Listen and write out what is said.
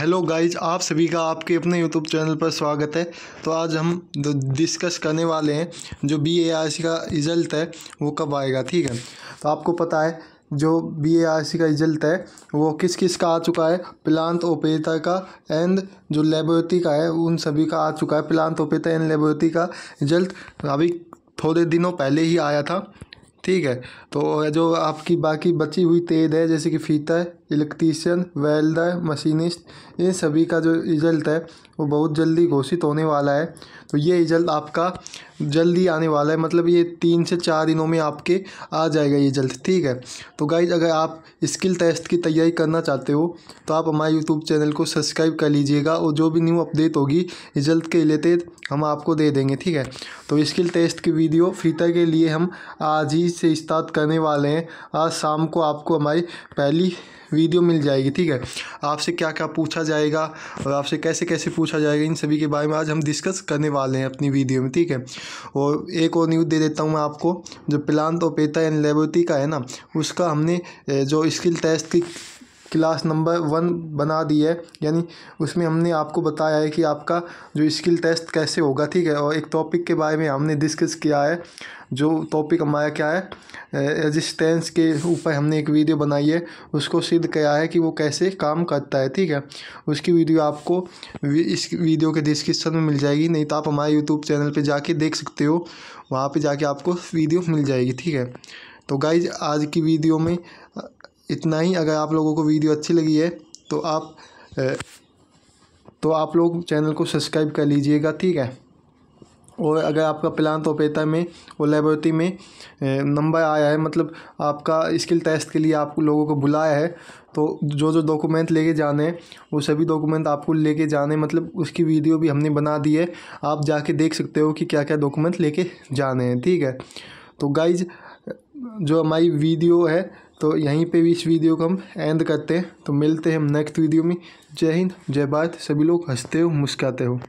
hello guys आप सभी का आपके अपने यूट्यूब चैनल पर स्वागत है तो आज हम डिस्कस करने वाले हैं जो बी ए आर सी का रिज़ल्ट है वो कब आएगा ठीक है तो आपको पता है जो बी ए आर सी का रिज़ल्ट है वो किस किस का आ चुका है प्लांट ओपेटर का एंड जो लेबोरेटरी का है उन सभी का आ चुका है प्लांट ओपेटर एंड लेबोरेटरी का रिज़ल्ट अभी थोड़े दिनों पहले ही आया था ठीक है तो जो आपकी बाकी बची हुई तेज है जैसे कि फीता इलेक्ट्रीशियन वेल्डर मशीनिस्ट इन सभी का जो रिजल्ट है वो बहुत जल्दी घोषित होने वाला है तो ये रिजल्ट आपका जल्दी आने वाला है मतलब ये तीन से चार दिनों में आपके आ जाएगा ये जल्द ठीक है तो गाइज अगर आप स्किल टेस्ट की तैयारी करना चाहते हो तो आप हमारे यूट्यूब चैनल को सब्सक्राइब कर लीजिएगा और जो भी न्यू अपडेट होगी रिजल्ट के रिलेटेड हम आपको दे देंगे ठीक है तो स्किल टेस्ट की वीडियो फीता के लिए हम आज ही चीज़ से स्टार्ट करने वाले हैं आज शाम को आपको हमारी पहली वीडियो मिल जाएगी ठीक है आपसे क्या क्या पूछा जाएगा और आपसे कैसे कैसे पूछा जाएगा इन सभी के बारे में आज हम डिस्कस करने वाले हैं अपनी वीडियो में ठीक है और एक और न्यूज़ दे देता हूँ मैं आपको जो प्लान तो पेता एंड लेबोरेटरी का है ना उसका हमने जो स्किल टेस्ट की क्लास नंबर वन बना दी है यानी उसमें हमने आपको बताया है कि आपका जो स्किल टेस्ट कैसे होगा ठीक है और एक टॉपिक के बारे में हमने डिस्कस किया है जो टॉपिक हमारा क्या है रजिस्टेंस के ऊपर हमने एक वीडियो बनाई है उसको सिद्ध किया है कि वो कैसे काम करता है ठीक है उसकी वीडियो आपको इस वीडियो के डिस्क्रिप्शन में मिल जाएगी नहीं तो आप हमारे यूट्यूब चैनल पर जाके देख सकते हो वहाँ पर जाके आपको वीडियो मिल जाएगी ठीक है तो गाइज आज की वीडियो में इतना ही अगर आप लोगों को वीडियो अच्छी लगी है तो आप तो आप लोग चैनल को सब्सक्राइब कर लीजिएगा ठीक है और अगर आपका प्लान तोपेता में और लेबोरेटरी में नंबर आया है मतलब आपका स्किल टेस्ट के लिए आप लोगों को बुलाया है तो जो जो डॉक्यूमेंट लेके जाने हैं वो सभी डॉक्यूमेंट आपको लेके जाने मतलब उसकी वीडियो भी हमने बना दी है आप जाके देख सकते हो कि क्या क्या डॉक्यूमेंट लेके जाने हैं ठीक है तो गाइज जो हमारी वीडियो है तो यहीं पे भी इस वीडियो को हम एंड करते हैं तो मिलते हैं हम नेक्स्ट वीडियो में जय हिंद जय भारत सभी लोग हंसते हो मुस्कुराते हो